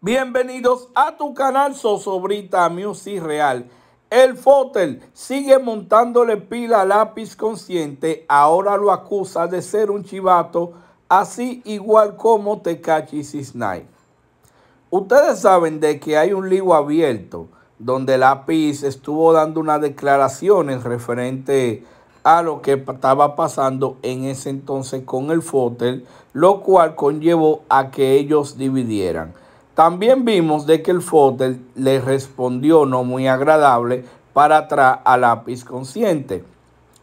Bienvenidos a tu canal Sosobrita Music Real. El Fotel sigue montándole pila a lápiz consciente, ahora lo acusa de ser un chivato, así igual como Tecachi Cisnay. Ustedes saben de que hay un lío abierto donde lápiz estuvo dando unas declaraciones referente a lo que estaba pasando en ese entonces con el Fotel, lo cual conllevó a que ellos dividieran. También vimos de que el Fotel le respondió no muy agradable para atrás a Lápiz consciente.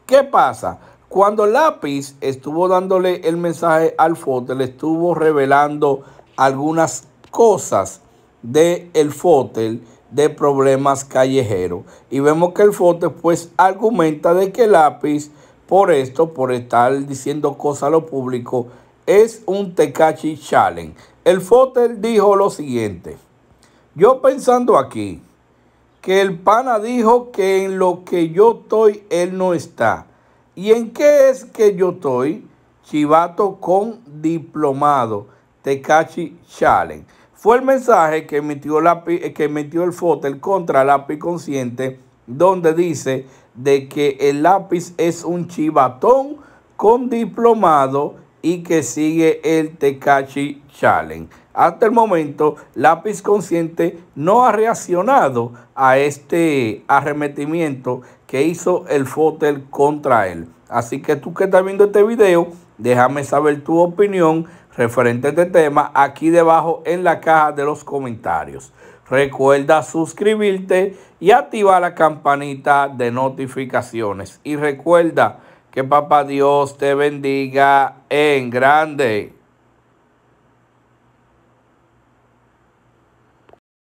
¿Qué pasa? Cuando Lápiz estuvo dándole el mensaje al Fotel, estuvo revelando algunas cosas de el Fotel de problemas callejeros. Y vemos que el Fotel pues argumenta de que Lápiz por esto, por estar diciendo cosas a lo público, es un Tecachi Challenge. El Fotel dijo lo siguiente. Yo pensando aquí, que el pana dijo que en lo que yo estoy, él no está. ¿Y en qué es que yo estoy? Chivato con diplomado, Tecachi Chalen Fue el mensaje que emitió, que el Fotel contra el lápiz consciente, donde dice de que el lápiz es un chivatón con diplomado y que sigue el Tekashi Challenge. Hasta el momento, Lápiz Consciente no ha reaccionado a este arremetimiento que hizo el Fotel contra él. Así que tú que estás viendo este video, déjame saber tu opinión referente a este tema aquí debajo en la caja de los comentarios. Recuerda suscribirte y activar la campanita de notificaciones. Y recuerda que papá Dios te bendiga en grande.